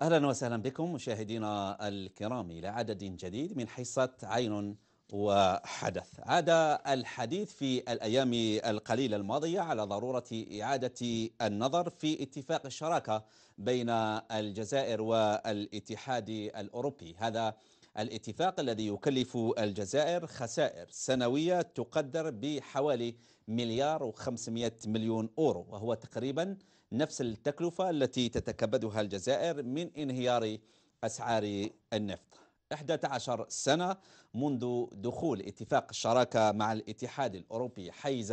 اهلا وسهلا بكم مشاهدينا الكرام الى عدد جديد من حصه عين وحدث عاد الحديث في الايام القليله الماضيه على ضروره اعاده النظر في اتفاق الشراكه بين الجزائر والاتحاد الاوروبي هذا الاتفاق الذي يكلف الجزائر خسائر سنويه تقدر بحوالي مليار و500 مليون اورو وهو تقريبا نفس التكلفة التي تتكبدها الجزائر من انهيار أسعار النفط 11 سنة منذ دخول اتفاق الشراكة مع الاتحاد الأوروبي حيز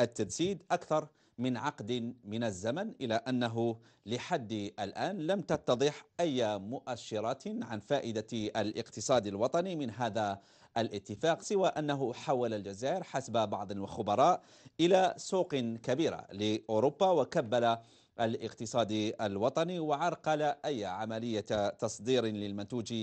التجسيد أكثر من عقد من الزمن إلى أنه لحد الآن لم تتضح أي مؤشرات عن فائدة الاقتصاد الوطني من هذا الاتفاق سوى أنه حول الجزائر حسب بعض الخبراء إلى سوق كبيرة لأوروبا وكبل الاقتصاد الوطني وعرقل أي عملية تصدير للمنتوج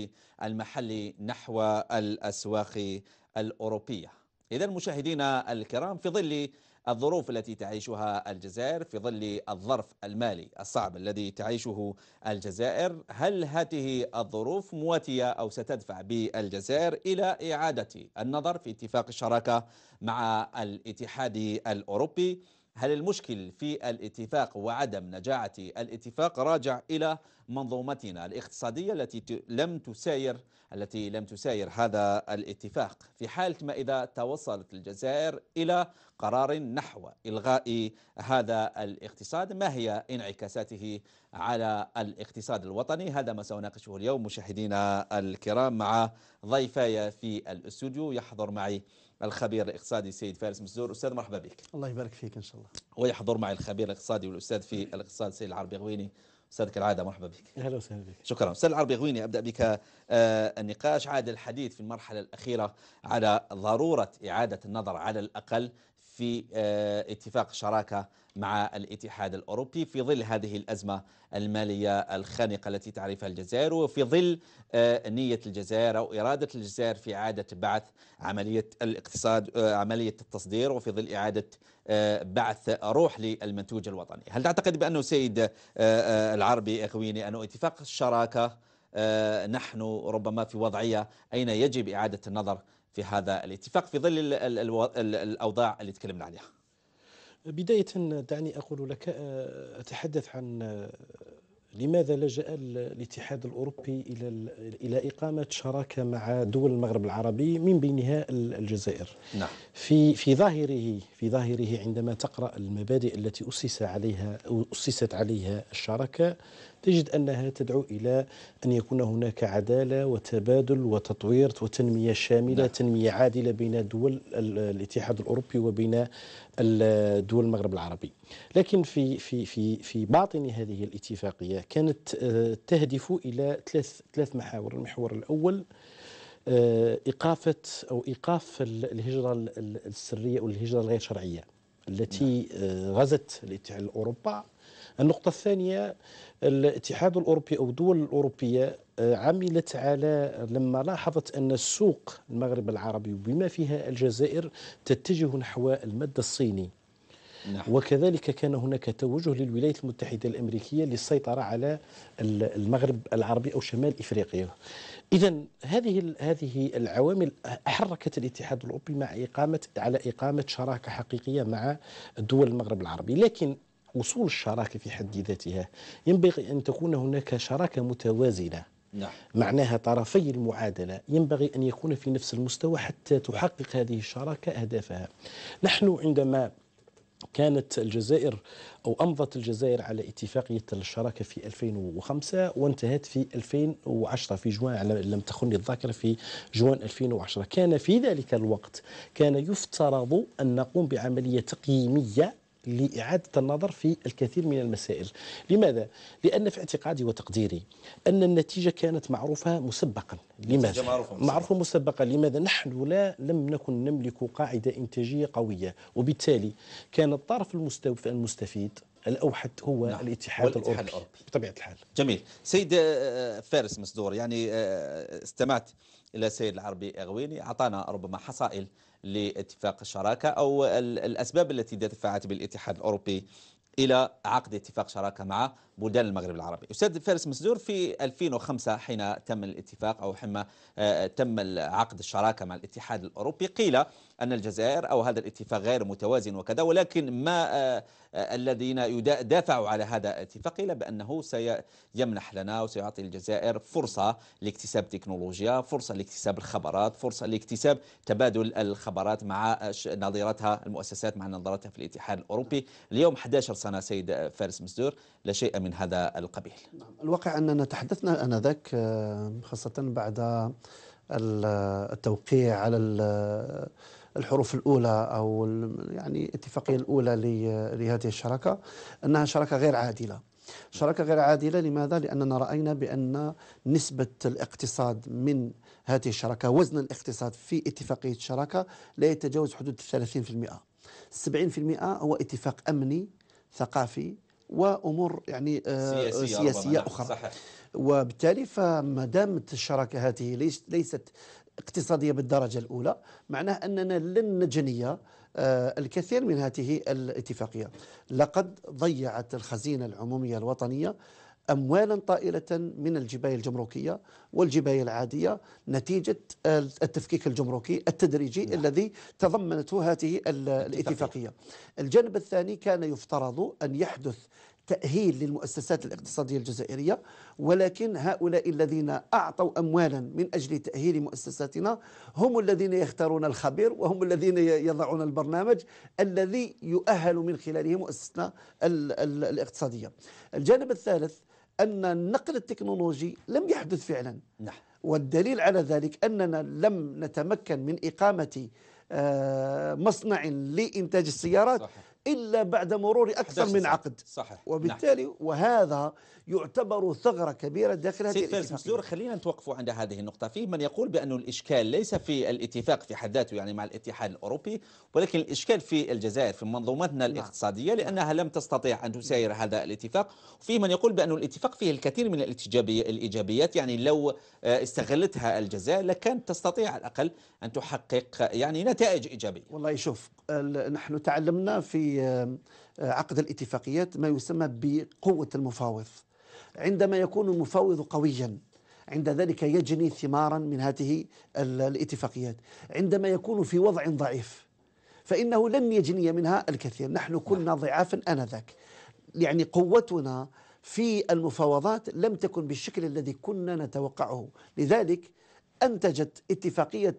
المحلي نحو الأسواق الأوروبية إذا مشاهدينا الكرام في ظل الظروف التي تعيشها الجزائر في ظل الظرف المالي الصعب الذي تعيشه الجزائر هل هذه الظروف مواتية أو ستدفع بالجزائر إلى إعادة النظر في اتفاق الشراكة مع الاتحاد الأوروبي هل المشكل في الاتفاق وعدم نجاعة الاتفاق راجع إلى منظومتنا الاقتصادية التي لم تساير التي لم تساير هذا الاتفاق في حالة ما إذا توصلت الجزائر إلى قرار نحو إلغاء هذا الاقتصاد ما هي انعكاساته على الاقتصاد الوطني هذا ما سنناقشه اليوم مشاهدينا الكرام مع ضيفاي في الاستوديو يحضر معي الخبير الاقتصادي سيد فارس مزور استاذ مرحبا بك الله يبارك فيك ان شاء الله ويحضر معي الخبير الاقتصادي والاستاذ في الاقتصاد سيد العربي غويني استاذ كالعاده مرحبا بك اهلا وسهلا بك شكرا استاذ العربي غويني ابدا بك آه، النقاش عاد الحديث في المرحله الاخيره على ضروره اعاده النظر على الاقل في آه، اتفاق شراكة مع الاتحاد الأوروبي في ظل هذه الأزمة المالية الخانقة التي تعرفها الجزائر وفي ظل آه، نية الجزائر أو إرادة الجزائر في إعادة بعث عملية الاقتصاد آه، عملية التصدير وفي ظل إعادة بعث روح للمنتوج الوطني هل تعتقد بأنه سيد العربي أخويني أنه اتفاق الشراكة نحن ربما في وضعية أين يجب إعادة النظر في هذا الاتفاق في ظل الأوضاع اللي تكلمنا عليها بداية دعني أقول لك آه، أتحدث عن آه، لماذا لجأ الاتحاد الأوروبي إلى إلى إقامة شراكة مع دول المغرب العربي من بينها الجزائر نعم. في في ظاهره في ظاهره عندما تقرأ المبادئ التي أسس عليها أسست عليها الشراكة تجد أنها تدعو إلى أن يكون هناك عدالة وتبادل وتطوير وتنمية شاملة نعم. تنمية عادلة بين دول الاتحاد الأوروبي وبين دول المغرب العربي لكن في في في في باطن هذه الاتفاقيه كانت آه، تهدف الى ثلاث ثلاث محاور المحور الاول آه، ايقافه او ايقاف الهجره السريه او الهجره الغير شرعيه التي نعم. آه، غزت الاتحاد الأوروبا النقطة الثانية الاتحاد الأوروبي أو الدول الأوروبية آه، عملت على لما لاحظت أن السوق المغرب العربي بما فيها الجزائر تتجه نحو المادة الصيني نعم. وكذلك كان هناك توجه للولايات المتحدة الأمريكية للسيطرة على المغرب العربي أو شمال إفريقيا إذا هذه هذه العوامل حركت الاتحاد الأوروبي مع إقامة على إقامة شراكة حقيقية مع دول المغرب العربي لكن اصول الشراكه في حد ذاتها ينبغي ان تكون هناك شراكه متوازنه نعم. معناها طرفي المعادلة ينبغي أن يكون في نفس المستوى حتى تحقق هذه الشراكة أهدافها نحن عندما كانت الجزائر أو أمضت الجزائر على اتفاقية الشراكة في 2005 وانتهت في 2010 في جوان لم تخني الذاكرة في جوان 2010 كان في ذلك الوقت كان يفترض أن نقوم بعملية تقييمية لإعادة النظر في الكثير من المسائل لماذا؟ لأن في اعتقادي وتقديري أن النتيجة كانت معروفة مسبقا لماذا؟ معروفة مسبقا. معروفة مسبقا لماذا؟ نحن لا لم نكن نملك قاعدة إنتاجية قوية وبالتالي كان الطرف المستفيد الاوحد هو نعم. الاتحاد, الاتحاد الاوروبي بطبيعه الحال جميل سيد آه، آه، فارس مصدور يعني آه، استمعت الى سيد العربي اغويني اعطانا ربما حصائل لاتفاق الشراكة أو الأسباب التي دفعت بالاتحاد الأوروبي إلى عقد اتفاق شراكة مع بلدان المغرب العربي أستاذ فارس مسدور في 2005 حين تم الاتفاق أو حما آه، تم عقد الشراكة مع الاتحاد الأوروبي قيل أن الجزائر أو هذا الاتفاق غير متوازن وكذا ولكن ما آه، آه، الذين دافعوا على هذا الاتفاق قيل بأنه سيمنح لنا وسيعطي الجزائر فرصة لاكتساب تكنولوجيا فرصة لاكتساب الخبرات فرصة لاكتساب تبادل الخبرات مع نظيرتها المؤسسات مع نظيرتها في الاتحاد الأوروبي اليوم 11 سنة سيد فارس مزدور لشيء من هذا القبيل نعم، الواقع أننا تحدثنا آنذاك آه، خاصة بعد التوقيع على الحروف الأولى أو يعني الاتفاقية الأولى لهذه الشراكة أنها شراكة غير عادلة شراكة غير عادلة لماذا؟ لأننا رأينا بأن نسبة الاقتصاد من هذه الشراكة وزن الاقتصاد في اتفاقية الشراكة لا يتجاوز حدود 30% 70% هو اتفاق أمني ثقافي وامور يعني آه، سياسيه, سياسية نعم، اخرى صحيح. وبالتالي فما دامت الشراكه هذه ليست اقتصاديه بالدرجه الاولى معناه اننا لن نجني آه، الكثير من هذه الاتفاقيه لقد ضيعت الخزينه العموميه الوطنيه أموالا طائلة من الجباية الجمركية والجباية العادية نتيجة التفكيك الجمركي التدريجي نعم. الذي تضمنته هذه الاتفاقية الجانب الثاني كان يفترض أن يحدث تأهيل للمؤسسات الاقتصادية الجزائرية ولكن هؤلاء الذين أعطوا أموالا من أجل تأهيل مؤسساتنا هم الذين يختارون الخبير وهم الذين يضعون البرنامج الذي يؤهل من خلاله مؤسستنا الاقتصادية الجانب الثالث أن النقل التكنولوجي لم يحدث فعلا نعم. والدليل على ذلك أننا لم نتمكن من إقامة آه، مصنع لإنتاج السيارات صحيح. إلا بعد مرور أكثر من عقد صحيح نعم. وبالتالي نعم. وهذا يعتبر ثغرة كبيرة داخل هذه الاتفاقية خلينا نتوقف عند هذه النقطة فيه من يقول بأن الإشكال ليس في الاتفاق في حد ذاته يعني مع الاتحاد الأوروبي ولكن الإشكال في الجزائر في منظومتنا نعم. الاقتصادية نعم. لأنها لم تستطيع أن تساير هذا الاتفاق وفي من يقول بأن الاتفاق فيه الكثير من الإيجابيات يعني لو آه، استغلتها الجزائر لكانت تستطيع على الأقل أن تحقق يعني نتائج إيجابية والله شوف نحن تعلمنا في في عقد الاتفاقيات ما يسمى بقوة المفاوض عندما يكون المفاوض قويا عند ذلك يجني ثمارا من هذه الاتفاقيات عندما يكون في وضع ضعيف فإنه لن يجني منها الكثير نحن كنا نعم. ضعافا آنذاك يعني قوتنا في المفاوضات لم تكن بالشكل الذي كنا نتوقعه لذلك أنتجت اتفاقية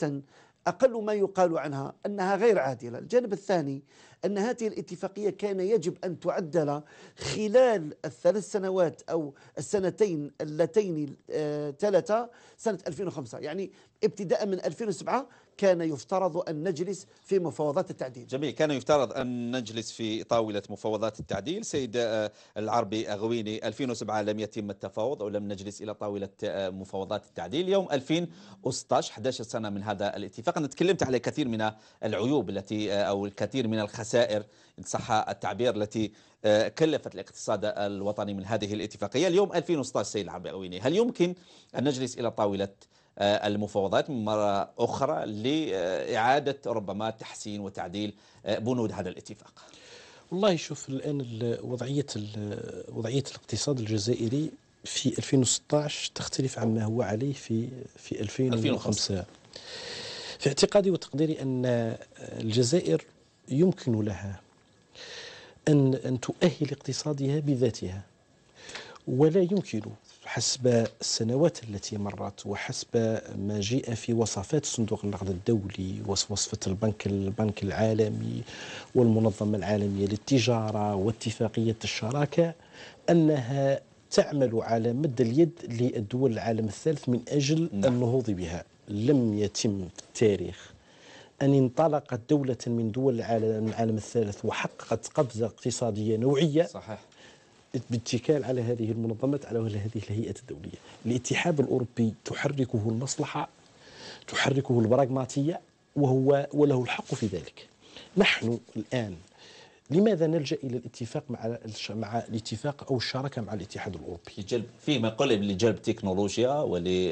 أقل ما يقال عنها أنها غير عادلة الجانب الثاني أن هذه الاتفاقية كان يجب أن تعدل خلال الثلاث سنوات أو السنتين اللتين تلتا آه، سنة 2005 يعني ابتداء من 2007 كان يفترض أن نجلس في مفاوضات التعديل جميل كان يفترض أن نجلس في طاولة مفاوضات التعديل سيد آه، العربي أغويني 2007 لم يتم التفاوض أو لم نجلس إلى طاولة آه، مفاوضات التعديل يوم 2016 11 سنة من هذا الاتفاق أنا تكلمت على كثير من العيوب التي آه، أو الكثير من الخسائر إن صح التعبير التي كلفت الاقتصاد الوطني من هذه الاتفاقية اليوم 2016 سيد العربي أغويني هل يمكن أن نجلس إلى طاولة آه، المفاوضات مرة أخرى لإعادة ربما تحسين وتعديل آه، بنود هذا الاتفاق والله شوف الآن وضعية وضعية الاقتصاد الجزائري في 2016 تختلف عما هو عليه في في 2005, 2005. في اعتقادي وتقديري أن الجزائر يمكن لها أن أن تؤهل اقتصادها بذاتها ولا يمكن حسب السنوات التي مرت وحسب ما جاء في وصفات صندوق النقد الدولي ووصفة البنك البنك العالمي والمنظمة العالمية للتجارة واتفاقية الشراكة أنها تعمل على مد اليد للدول العالم الثالث من أجل نعم. النهوض بها لم يتم في التاريخ أن انطلقت دولة من دول العالم العالم الثالث وحققت قفزة اقتصادية نوعية صحيح. باتكال على هذه المنظمات على هذه الهيئة الدولية الاتحاد الأوروبي تحركه المصلحة تحركه البراغماتية وهو وله الحق في ذلك نحن الآن لماذا نلجا الى الاتفاق مع مع الاتفاق او الشراكه مع الاتحاد الاوروبي؟ لجلب فيما مقلب لجلب تكنولوجيا ول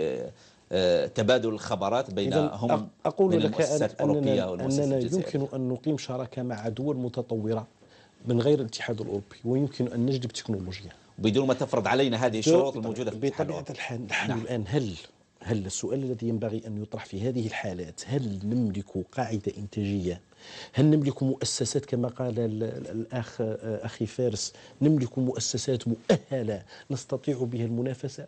آه، تبادل الخبرات بينهم أقول لك أن أننا, أننا يمكن أن نقيم شراكة مع دول متطورة من غير الاتحاد الاوروبي ويمكن ان نجلب تكنولوجيا بدون ما تفرض علينا هذه الشروط الموجوده في بطبيعه الحال نحن نعم. الان هل هل السؤال الذي ينبغي ان يطرح في هذه الحالات هل نملك قاعده انتاجيه هل نملك مؤسسات كما قال الاخ اخي فارس نملك مؤسسات مؤهله نستطيع بها المنافسه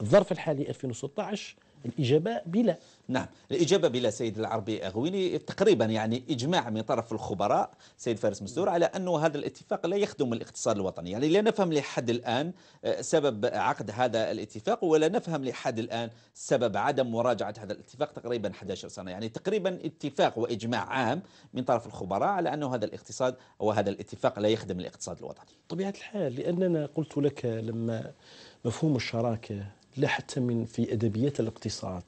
الظرف الحالي 2016 الإجابة بلا نعم الإجابة بلا سيد العربي أغويني تقريبا يعني إجماع من طرف الخبراء سيد فارس مستور على أنه هذا الاتفاق لا يخدم الاقتصاد الوطني يعني لا نفهم لحد الآن آه، سبب عقد هذا الاتفاق ولا نفهم لحد الآن سبب عدم مراجعة هذا الاتفاق تقريبا 11 سنة يعني تقريبا اتفاق وإجماع عام من طرف الخبراء على أنه هذا الاقتصاد وهذا الاتفاق لا يخدم الاقتصاد الوطني طبيعة الحال لأننا قلت لك لما مفهوم الشراكة لا حتى من في أدبيات الاقتصاد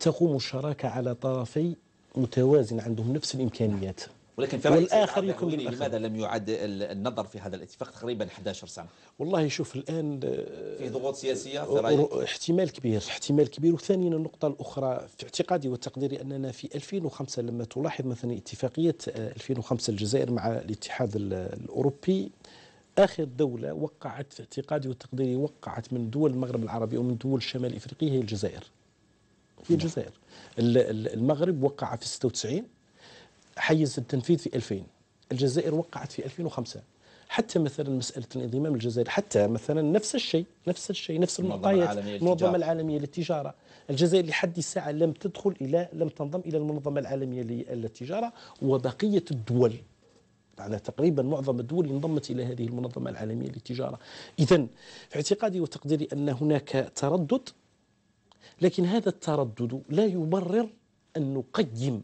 تقوم الشراكة على طرفي متوازن عندهم نفس الإمكانيات ولكن في والآخر يكون لماذا لم يعد النظر في هذا الاتفاق تقريبا 11 سنة والله شوف الآن آه، في ضغوط سياسية في رأيك؟ احتمال كبير احتمال كبير وثانيا النقطة الأخرى في اعتقادي وتقديري أننا في 2005 لما تلاحظ مثلا اتفاقية 2005 آه، الجزائر مع الاتحاد الأوروبي اخر دوله وقعت في اعتقادي وتقديري وقعت من دول المغرب العربي ومن دول شمال افريقيا هي الجزائر هي نعم. الجزائر المغرب وقع في 96 حيز التنفيذ في 2000 الجزائر وقعت في 2005 حتى مثلا مساله الانضمام للجزائر حتى مثلا نفس الشيء نفس الشيء نفس المعطيات المنظمه العالميه للتجاره الجزائر لحد الساعه لم تدخل الى لم تنضم الى المنظمه العالميه للتجاره وبقيه الدول على تقريبا معظم الدول انضمت إلى هذه المنظمة العالمية للتجارة إذا في اعتقادي وتقديري أن هناك تردد لكن هذا التردد لا يبرر أن نقيم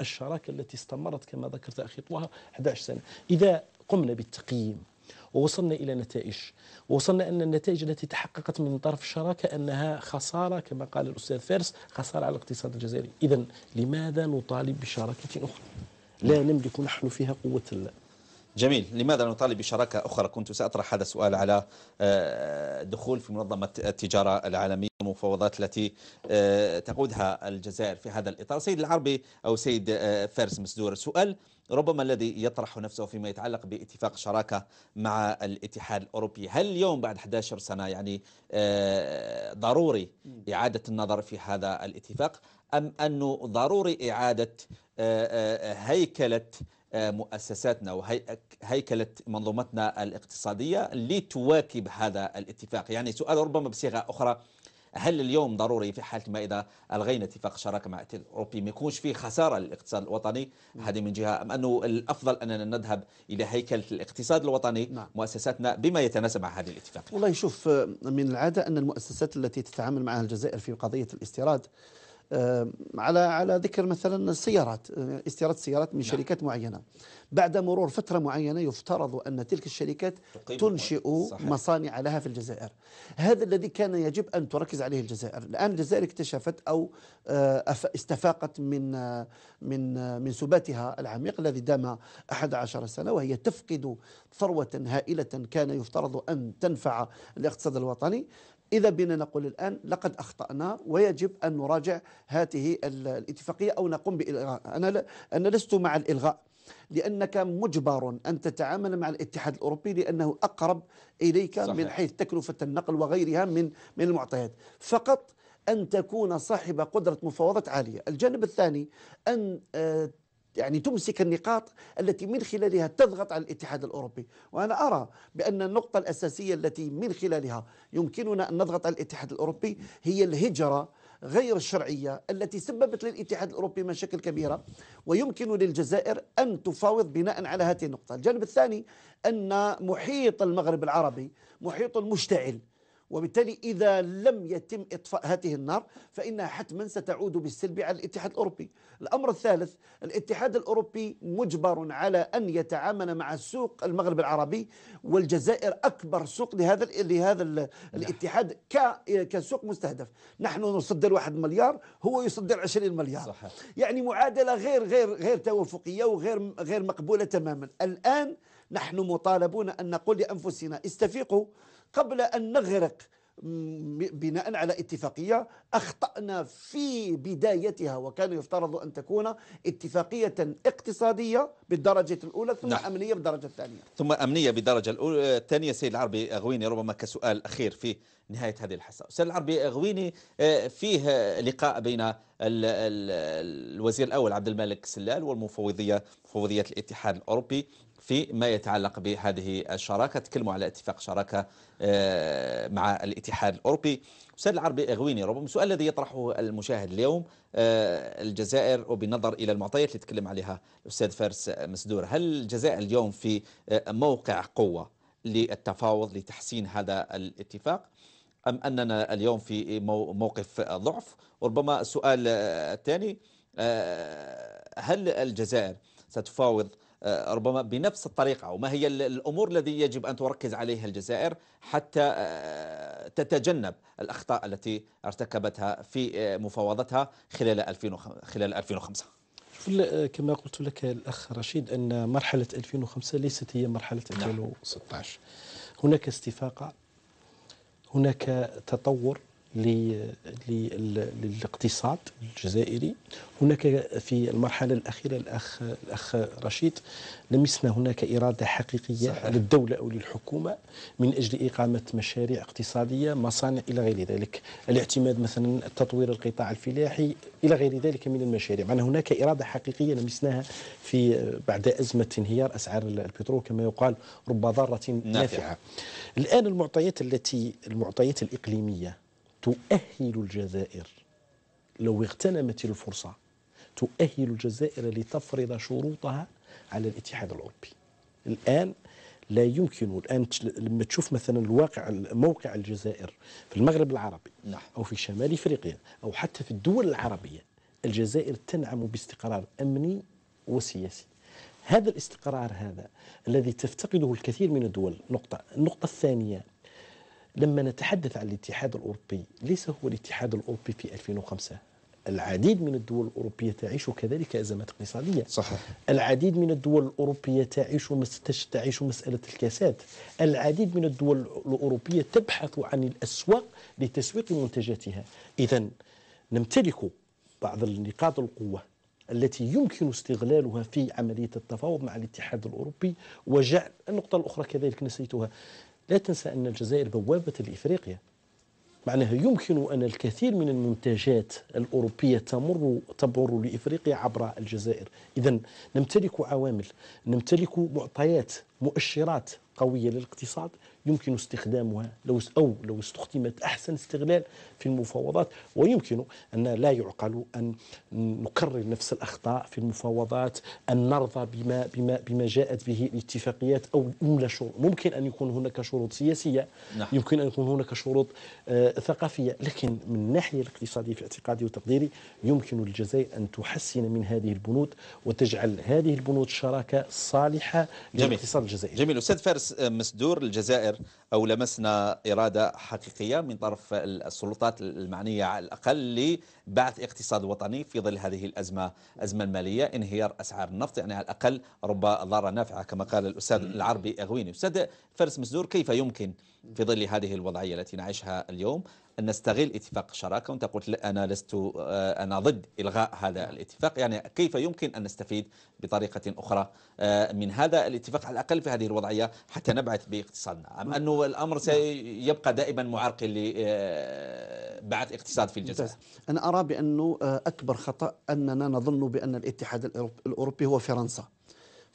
الشراكة التي استمرت كما ذكرت أخي طه 11 سنة إذا قمنا بالتقييم ووصلنا إلى نتائج ووصلنا أن النتائج التي تحققت من طرف الشراكة أنها خسارة كما قال الأستاذ فارس خسارة على الاقتصاد الجزائري إذا لماذا نطالب بشراكة أخرى؟ لا نملك نحن فيها قوة الله جميل لماذا لا نطالب بشراكة أخرى كنت سأطرح هذا السؤال على آه، دخول في منظمة التجارة العالمية المفاوضات التي آه، تقودها الجزائر في هذا الإطار سيد العربي أو سيد آه، فارس مسدور سؤال ربما الذي يطرح نفسه فيما يتعلق باتفاق شراكة مع الاتحاد الأوروبي هل اليوم بعد 11 سنة يعني ضروري إعادة النظر في هذا الاتفاق أم أنه ضروري إعادة آه، آه، آه، هيكلة مؤسساتنا وهيكلة منظومتنا الاقتصادية لتواكب هذا الاتفاق يعني سؤال ربما بصيغة أخرى هل اليوم ضروري في حالة ما إذا ألغينا اتفاق شراكه مع الأوروبي ما يكونش فيه خسارة للاقتصاد الوطني نعم. هذه من جهة أم أنه الأفضل أننا نذهب إلى هيكلة الاقتصاد الوطني نعم. مؤسساتنا بما يتناسب مع هذه الاتفاق والله نشوف من العادة أن المؤسسات التي تتعامل معها الجزائر في قضية الاستيراد على على ذكر مثلا السيارات آه، استيراد سيارات من نعم. شركات معينة بعد مرور فترة معينة يفترض أن تلك الشركات تنشئ صحيح. مصانع لها في الجزائر هذا الذي كان يجب أن تركز عليه الجزائر الآن الجزائر اكتشفت أو آه، استفاقت من آه، من من سباتها العميق الذي دام 11 سنة وهي تفقد ثروة هائلة كان يفترض أن تنفع الاقتصاد الوطني إذا بنا نقول الآن لقد أخطأنا ويجب أن نراجع هذه الاتفاقية أو نقوم بإلغاء أنا, أنا لست مع الإلغاء لأنك مجبر أن تتعامل مع الاتحاد الأوروبي لأنه أقرب إليك صحيح. من حيث تكلفة النقل وغيرها من من المعطيات فقط أن تكون صاحب قدرة مفاوضات عالية الجانب الثاني أن آه، يعني تمسك النقاط التي من خلالها تضغط على الاتحاد الأوروبي وأنا أرى بأن النقطة الأساسية التي من خلالها يمكننا أن نضغط على الاتحاد الأوروبي هي الهجرة غير الشرعية التي سببت للاتحاد الأوروبي مشاكل كبيرة ويمكن للجزائر أن تفاوض بناء على هذه النقطة الجانب الثاني أن محيط المغرب العربي محيط مشتعل وبالتالي إذا لم يتم إطفاء هذه النار فإنها حتما ستعود بالسلب على الاتحاد الأوروبي الأمر الثالث الاتحاد الأوروبي مجبر على أن يتعامل مع سوق المغرب العربي والجزائر أكبر سوق لهذا لهذا نعم. الاتحاد كسوق مستهدف نحن نصدر واحد مليار هو يصدر 20 مليار صحيح. يعني معادلة غير غير غير توافقية وغير غير مقبولة تماما الآن نحن مطالبون أن نقول لأنفسنا استفيقوا قبل أن نغرق بناء على اتفاقية أخطأنا في بدايتها وكان يفترض أن تكون اتفاقية اقتصادية بالدرجة الأولى ثم نعم. أمنية بالدرجة الثانية ثم أمنية بالدرجة الأولى الثانية سيد العربي أغويني ربما كسؤال أخير في نهاية هذه الحصة سيد العربي أغويني آه، فيه لقاء بين الوزير الأول عبد الملك سلال والمفوضية مفوضية الاتحاد الأوروبي في ما يتعلق بهذه الشراكة تكلموا على اتفاق شراكة آه، مع الاتحاد الأوروبي أستاذ العربي أغويني ربما السؤال الذي يطرحه المشاهد اليوم آه، الجزائر وبالنظر إلى المعطيات اللي تكلم عليها الأستاذ فارس مسدور هل الجزائر اليوم في آه، موقع قوة للتفاوض لتحسين هذا الاتفاق أم أننا اليوم في موقف ضعف وربما السؤال الثاني هل الجزائر ستفاوض آه، ربما بنفس الطريقة وما هي الأمور التي يجب أن تركز عليها الجزائر حتى آه، تتجنب الأخطاء التي ارتكبتها في آه، مفاوضتها خلال 2005 كما قلت لك الأخ رشيد أن مرحلة 2005 ليست هي مرحلة 2016 نعم. هناك استفاقة هناك تطور للاقتصاد الجزائري هناك في المرحلة الأخيرة الأخ, الأخ رشيد لمسنا هناك إرادة حقيقية صحيح. للدولة أو للحكومة من أجل إقامة مشاريع اقتصادية مصانع إلى غير ذلك الاعتماد مثلا تطوير القطاع الفلاحي إلى غير ذلك من المشاريع معنا هناك إرادة حقيقية لمسناها في بعد أزمة انهيار أسعار البترول كما يقال رب ضارة نافعة. نافعة الآن المعطيات التي المعطيات الإقليمية تؤهل الجزائر لو اغتنمت الفرصة تؤهل الجزائر لتفرض شروطها على الاتحاد الأوروبي الآن لا يمكن الآن لما تشوف مثلا الواقع موقع الجزائر في المغرب العربي نعم. أو في شمال إفريقيا أو حتى في الدول العربية الجزائر تنعم باستقرار أمني وسياسي هذا الاستقرار هذا الذي تفتقده الكثير من الدول نقطة النقطة الثانية لما نتحدث عن الاتحاد الأوروبي ليس هو الاتحاد الأوروبي في 2005 العديد من الدول الأوروبية تعيش كذلك أزمات اقتصادية صحيح. العديد من الدول الأوروبية تعيش تعيش مسألة الكاسات العديد من الدول الأوروبية تبحث عن الأسواق لتسويق منتجاتها إذا نمتلك بعض النقاط القوة التي يمكن استغلالها في عملية التفاوض مع الاتحاد الأوروبي وجعل النقطة الأخرى كذلك نسيتها لا تنسى أن الجزائر بوابة لإفريقيا معناها يمكن أن الكثير من المنتجات الأوروبية تمر تمر لإفريقيا عبر الجزائر إذا نمتلك عوامل نمتلك معطيات مؤشرات قوية للاقتصاد يمكن استخدامها لو أو لو استخدمت أحسن استغلال في المفاوضات ويمكن أن لا يعقل أن نكرر نفس الأخطاء في المفاوضات أن نرضى بما بما بما جاءت به الاتفاقيات أو نملى شروط ممكن أن يكون هناك شروط سياسية نعم. يمكن أن يكون هناك شروط آه ثقافية لكن من الناحية الاقتصادية في اعتقادي وتقديري يمكن للجزائر أن تحسن من هذه البنود وتجعل هذه البنود شراكة صالحة جميل. للاقتصاد الجزائري جميل أستاذ فارس آه، مسدور الجزائر أو لمسنا إرادة حقيقية من طرف السلطات المعنية على الأقل بعث اقتصاد وطني في ظل هذه الأزمة أزمة المالية انهيار أسعار النفط يعني على الأقل رب ضارة نافعة كما قال الأستاذ العربي أغويني أستاذ فارس مسدور كيف يمكن في ظل هذه الوضعية التي نعيشها اليوم أن نستغل اتفاق الشراكة وأنت قلت أنا لست آه، أنا ضد إلغاء هذا الاتفاق يعني كيف يمكن أن نستفيد بطريقة أخرى آه، من هذا الاتفاق على الأقل في هذه الوضعية حتى نبعث باقتصادنا أم أنه الأمر نعم. سيبقى دائما معرقل لبعث آه، اقتصاد في الجزائر أنا أرى بأنه آه، أكبر خطأ أننا نظن بأن الاتحاد الأوروبي هو فرنسا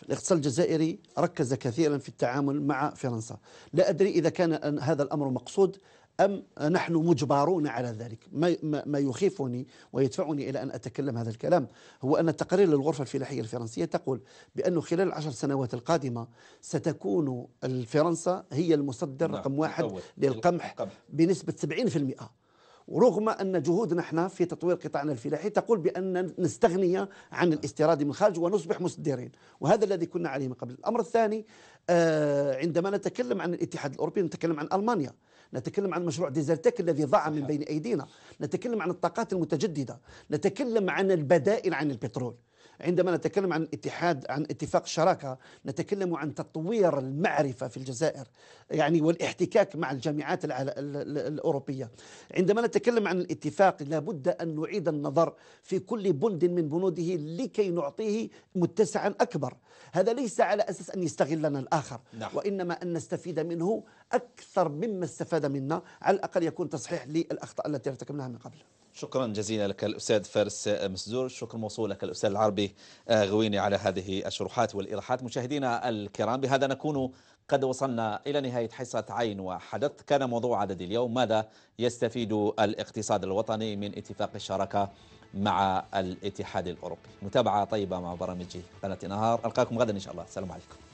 الاقتصاد الجزائري ركز كثيرا في التعامل مع فرنسا لا أدري إذا كان هذا الأمر مقصود أم نحن مجبرون على ذلك ما, ما يخيفني ويدفعني إلى أن أتكلم هذا الكلام هو أن تقرير للغرفة الفلاحية الفرنسية تقول بأنه خلال العشر سنوات القادمة ستكون فرنسا هي المصدر نعم، رقم واحد للقمح بنسبة 70% رغم أن جهودنا احنا في تطوير قطاعنا الفلاحي تقول بأن نستغني عن الاستيراد من الخارج ونصبح مصدرين وهذا الذي كنا عليه من قبل الأمر الثاني آه، عندما نتكلم عن الاتحاد الأوروبي نتكلم عن ألمانيا نتكلم عن مشروع ديزلتك الذي ضاع من بين أيدينا نتكلم عن الطاقات المتجددة نتكلم عن البدائل عن البترول عندما نتكلم عن اتحاد عن اتفاق شراكه نتكلم عن تطوير المعرفه في الجزائر يعني والاحتكاك مع الجامعات الاوروبيه عندما نتكلم عن الاتفاق لابد ان نعيد النظر في كل بند من بنوده لكي نعطيه متسعا اكبر هذا ليس على اساس ان يستغلنا الاخر نعم. وانما ان نستفيد منه اكثر مما استفاد منا على الاقل يكون تصحيح للاخطاء التي ارتكبناها من قبل شكرا جزيلا لك الأستاذ فارس مسزور شكرا موصول لك الأستاذ العربي غويني على هذه الشروحات والإيضاحات مشاهدينا الكرام بهذا نكون قد وصلنا إلى نهاية حصة عين وحدث كان موضوع عدد اليوم ماذا يستفيد الاقتصاد الوطني من اتفاق الشراكة مع الاتحاد الأوروبي متابعة طيبة مع برامج قناة نهار ألقاكم غدا إن شاء الله السلام عليكم